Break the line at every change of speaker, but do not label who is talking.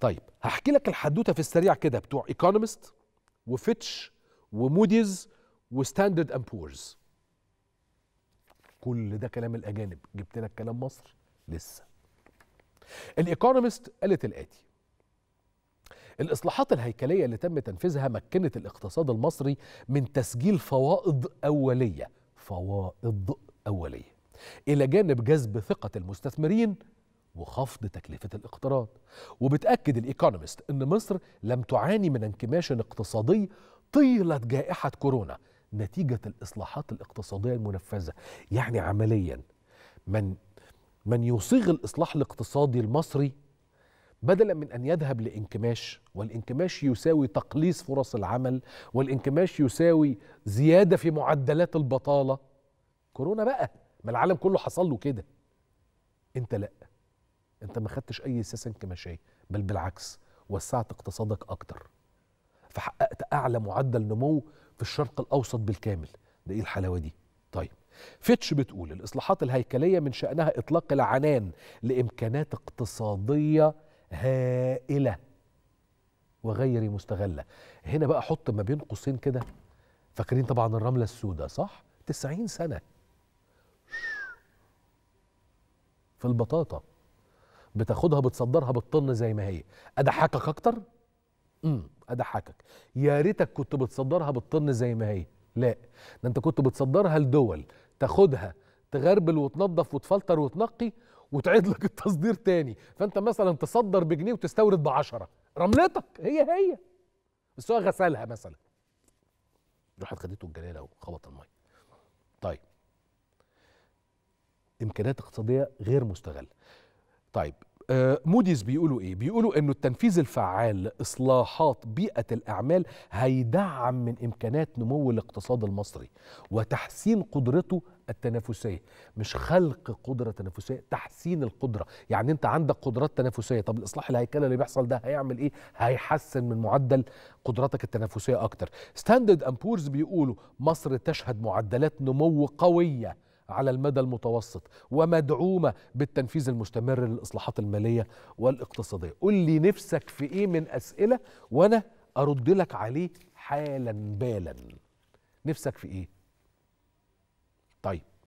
طيب هحكي لك الحدوته في السريع كده بتوع ايكونومست وفيتش وموديز وستاندرد اند بورز كل ده كلام الاجانب جبت لك كلام مصر لسه الايكونومست قالت الاتي الإصلاحات الهيكلية اللي تم تنفيذها مكنت الاقتصاد المصري من تسجيل فوائض أولية فوائض أولية إلى جانب جذب ثقة المستثمرين وخفض تكلفة الاقتراض وبتأكد الإيكونومست أن مصر لم تعاني من انكماش اقتصادي طيلة جائحة كورونا نتيجة الإصلاحات الاقتصادية المنفذة يعني عمليا من من يصيغ الإصلاح الاقتصادي المصري بدلا من ان يذهب لانكماش والانكماش يساوي تقليص فرص العمل والانكماش يساوي زياده في معدلات البطاله كورونا بقى ما العالم كله حصل له كده انت لا انت ما خدتش اي سياسه انكماشيه بل بالعكس وسعت اقتصادك اكتر فحققت اعلى معدل نمو في الشرق الاوسط بالكامل ده ايه الحلاوه دي طيب فيتش بتقول الاصلاحات الهيكليه من شانها اطلاق العنان لامكانات اقتصاديه هائله وغير مستغله هنا بقى حط ما بين قوسين كده فاكرين طبعا الرمله السوداء صح 90 سنه في البطاطا بتاخدها بتصدرها بالطن زي ما هي اضحكك اكتر امم اضحكك يا ريتك كنت بتصدرها بالطن زي ما هي لا ده انت كنت بتصدرها لدول تاخدها تغربل وتنظف وتفلتر وتنقي وتعيد لك التصدير تاني فانت مثلا تصدر بجنيه وتستورد بعشرة رملتك هي هي بس هو غسلها مثلا راحت خدته الجلاله وخبط الميه طيب امكانيات اقتصاديه غير مستغله طيب آه، موديز بيقولوا ايه بيقولوا انه التنفيذ الفعال لاصلاحات بيئه الاعمال هيدعم من امكانات نمو الاقتصاد المصري وتحسين قدرته التنافسيه مش خلق قدره تنافسيه تحسين القدره يعني انت عندك قدرات تنافسيه طب الاصلاح الهيكلي اللي بيحصل ده هيعمل ايه هيحسن من معدل قدراتك التنافسيه اكتر ستاندرد امبورز بيقولوا مصر تشهد معدلات نمو قويه على المدى المتوسط ومدعومة بالتنفيذ المستمر للإصلاحات المالية والاقتصادية قل لي نفسك في إيه من أسئلة وأنا أرد لك عليه حالا بالا نفسك في إيه طيب